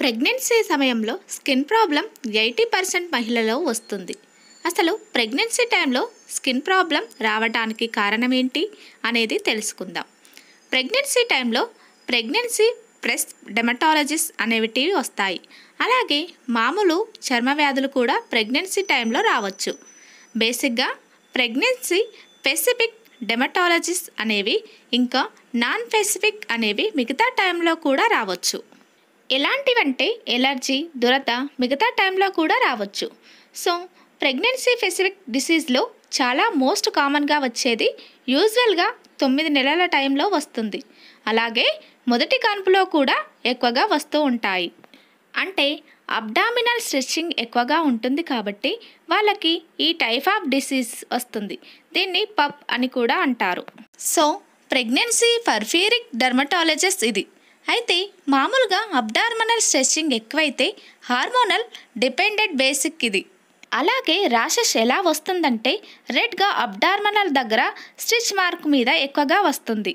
pregnancy సమయంలో skin problem eighty percent మహిళలో వస్తుంది అసలు ప్రెగ్నెన్సీ టైంలో స్కిన్ ప్రాబ్లం రావడానికి కారణం ఏంటి అనేది తెలుసుకుందాం ప్రెగ్నెన్సీ టైంలో ప్రెగ్నెన్సీ ప్రెస్ డెమటాలజిస్ అనేవిటివి వస్తాయి అలాగే మామూలు చర్మ వ్యాధులు కూడా ప్రెగ్నెన్సీ టైంలో రావచ్చు బేసిక్గా ప్రెగ్నెన్సీ స్పెసిఫిక్ డెమటాలజిస్ అనేవి ఇంకా నాన్ స్పెసిఫిక్ అనేవి మిగతా టైంలో కూడా రావచ్చు ఎలాంటివంటే ఎలర్జీ దురత మిగతా టైంలో కూడా రావచ్చు సో ప్రెగ్నెన్సీ స్పెసిఫిక్ డిసీజ్లో చాలా మోస్ట్ కామన్గా వచ్చేది యూజువల్గా తొమ్మిది నెలల టైంలో వస్తుంది అలాగే మొదటి కాన్పులో కూడా ఎక్కువగా వస్తూ ఉంటాయి అంటే అబ్డామినల్ స్ట్రెచ్చింగ్ ఎక్కువగా ఉంటుంది కాబట్టి వాళ్ళకి ఈ టైప్ ఆఫ్ డిసీజ్ వస్తుంది దీన్ని పప్ అని కూడా అంటారు సో ప్రెగ్నెన్సీ ఫర్ఫీరిక్ డర్మటాలజిస్ట్ ఇది అయితే మామూలుగా అబ్డార్మనల్ స్ట్రెచ్చింగ్ ఎక్కువైతే హార్మోనల్ డిపెండెంట్ బేసిక్ ఇది అలాగే ర్యాషెస్ ఎలా వస్తుందంటే రెడ్గా అబ్డార్మనల్ దగ్గర స్టిచ్ మార్క్ మీద ఎక్కువగా వస్తుంది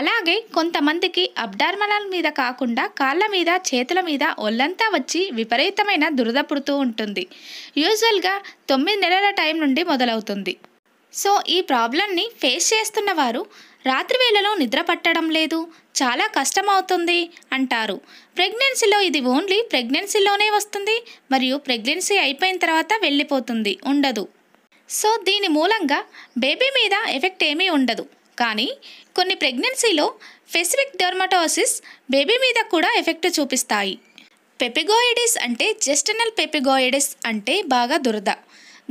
అలాగే కొంతమందికి అబ్డార్మనల్ మీద కాకుండా కాళ్ళ మీద చేతుల మీద ఒళ్ళంతా వచ్చి విపరీతమైన దురద పుడుతూ ఉంటుంది యూజువల్గా తొమ్మిది నెలల టైం నుండి మొదలవుతుంది సో ఈ ప్రాబ్లంని ఫేస్ చేస్తున్న వారు రాత్రి వేళలో నిద్ర పట్టడం లేదు చాలా కష్టం అవుతుంది అంటారు ప్రెగ్నెన్సీలో ఇది ఓన్లీ ప్రెగ్నెన్సీలోనే వస్తుంది మరియు ప్రెగ్నెన్సీ అయిపోయిన తర్వాత వెళ్ళిపోతుంది ఉండదు సో దీని మూలంగా బేబీ మీద ఎఫెక్ట్ ఏమీ ఉండదు కానీ కొన్ని ప్రెగ్నెన్సీలో ఫెసిఫిక్ డెర్మటోసిస్ బేబీ మీద కూడా ఎఫెక్ట్ చూపిస్తాయి పెపిగోయిడిస్ అంటే జెస్టనల్ పెపిగోయిడిస్ అంటే బాగా దురద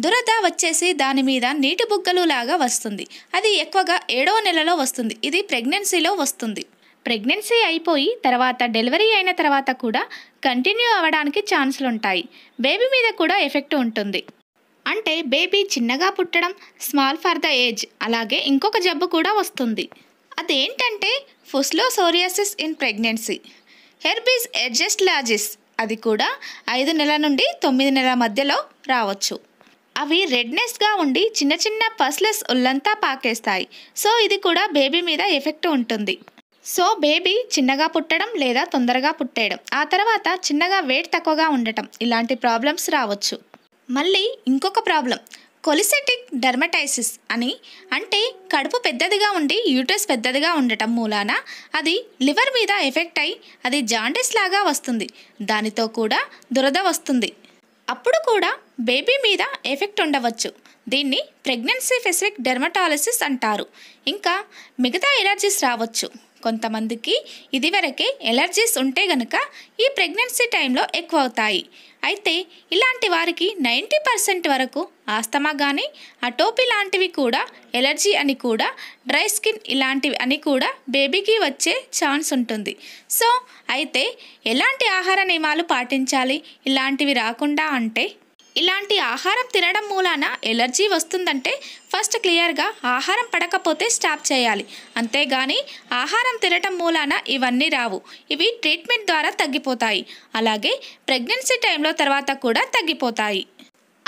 దురద వచ్చేసి దాని మీద నీటి బుగ్గలు లాగా వస్తుంది అది ఎక్కువగా ఏడవ నెలలో వస్తుంది ఇది ప్రెగ్నెన్సీలో వస్తుంది ప్రెగ్నెన్సీ అయిపోయి తర్వాత డెలివరీ అయిన తర్వాత కూడా కంటిన్యూ అవ్వడానికి ఛాన్సులు ఉంటాయి బేబీ మీద కూడా ఎఫెక్ట్ ఉంటుంది అంటే బేబీ చిన్నగా పుట్టడం స్మాల్ ఫర్ ద ఏజ్ అలాగే ఇంకొక జబ్బు కూడా వస్తుంది అదేంటంటే ఫుస్లో సోరియాసిస్ ఇన్ ప్రెగ్నెన్సీ హెర్బీస్ లాజిస్ అది కూడా ఐదు నెలల నుండి తొమ్మిది నెలల మధ్యలో రావచ్చు అవి రెడ్నెస్గా ఉండి చిన్న చిన్న పస్లెస్ ఒళ్ళంతా పాకేస్తాయి సో ఇది కూడా బేబీ మీద ఎఫెక్ట్ ఉంటుంది సో బేబీ చిన్నగా పుట్టడం లేదా తొందరగా పుట్టేయడం ఆ తర్వాత చిన్నగా వెయిట్ తక్కువగా ఉండటం ఇలాంటి ప్రాబ్లమ్స్ రావచ్చు మళ్ళీ ఇంకొక ప్రాబ్లం కొలిసెటిక్ డర్మటైసిస్ అని అంటే కడుపు పెద్దదిగా ఉండి యూటస్ పెద్దదిగా ఉండటం మూలాన అది లివర్ మీద ఎఫెక్ట్ అయి అది జాండీస్ లాగా వస్తుంది దానితో కూడా దురద వస్తుంది అప్పుడు కూడా బేబీ మీద ఎఫెక్ట్ ఉండవచ్చు దీన్ని ప్రెగ్నెన్సీ ఫెసిఫిక్ డెర్మటాలసిస్ అంటారు ఇంకా మిగతా ఎలర్జీస్ రావచ్చు కొంతమందికి ఇదివరకే ఎలర్జీస్ ఉంటే గనక ఈ ప్రెగ్నెన్సీ టైంలో ఎక్కువ అవుతాయి అయితే ఇలాంటి వారికి నైంటీ పర్సెంట్ వరకు ఆస్తమా కానీ అటోపీ లాంటివి కూడా ఎలర్జీ అని కూడా డ్రై స్కిన్ ఇలాంటివి అని కూడా బేబీకి వచ్చే ఛాన్స్ ఉంటుంది సో అయితే ఎలాంటి ఆహార నియమాలు పాటించాలి ఇలాంటివి రాకుండా అంటే ఇలాంటి ఆహారం తినడం మూలాన ఎలర్జీ వస్తుందంటే ఫస్ట్ క్లియర్గా ఆహారం పడకపోతే స్టాప్ చేయాలి అంతేగాని ఆహారం తినటం మూలాన ఇవన్నీ రావు ఇవి ట్రీట్మెంట్ ద్వారా తగ్గిపోతాయి అలాగే ప్రెగ్నెన్సీ టైంలో తర్వాత కూడా తగ్గిపోతాయి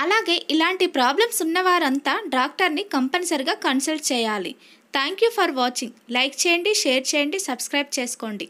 అలాగే ఇలాంటి ప్రాబ్లమ్స్ ఉన్నవారంతా డాక్టర్ని కంపల్సరిగా కన్సల్ట్ చేయాలి thank you for watching like చేయండి షేర్ చేయండి సబ్స్క్రైబ్ చేసుకోండి